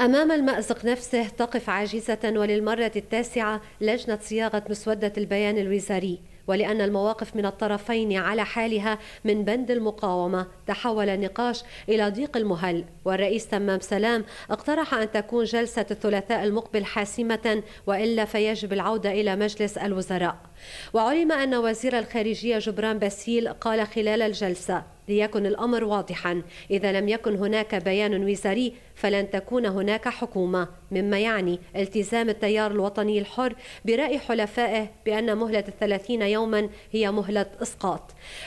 أمام المأزق نفسه تقف عاجزة وللمرة التاسعة لجنة صياغة مسودة البيان الوزاري ولأن المواقف من الطرفين على حالها من بند المقاومة تحول النقاش إلى ضيق المهل والرئيس تمام سلام اقترح أن تكون جلسة الثلاثاء المقبل حاسمة وإلا فيجب العودة إلى مجلس الوزراء وعلم أن وزير الخارجية جبران باسيل قال خلال الجلسة ليكن الأمر واضحا إذا لم يكن هناك بيان وزاري فلن تكون هناك حكومة مما يعني التزام التيار الوطني الحر برأي حلفائه بأن مهلة الثلاثين يوما هي مهلة إسقاط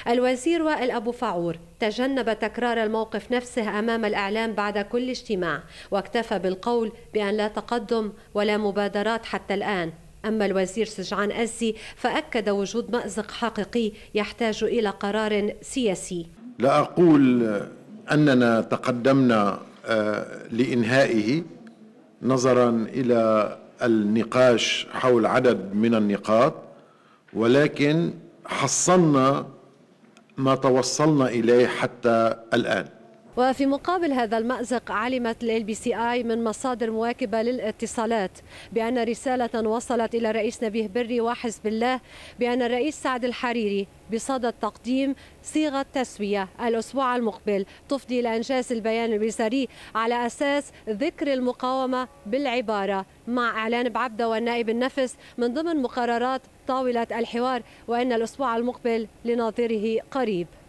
الوزير وائل أبو فعور تجنب تكرار الموقف نفسه أمام الإعلام بعد كل اجتماع واكتفى بالقول بأن لا تقدم ولا مبادرات حتى الآن أما الوزير سجعان أزي فأكد وجود مأزق حقيقي يحتاج إلى قرار سياسي لا أقول أننا تقدمنا آه، لإنهائه نظرا إلى النقاش حول عدد من النقاط ولكن حصلنا ما توصلنا إليه حتى الآن وفي مقابل هذا المأزق علمت ال بي سي آي من مصادر مواكبة للاتصالات بأن رسالة وصلت إلى الرئيس نبيه بري وحزب الله بأن الرئيس سعد الحريري بصدد تقديم صيغة تسوية الأسبوع المقبل تفضي إلى إنجاز البيان الوزاري على أساس ذكر المقاومة بالعبارة مع إعلان بعبدة والنائب النفس من ضمن مقررات طاولة الحوار وأن الأسبوع المقبل لناظره قريب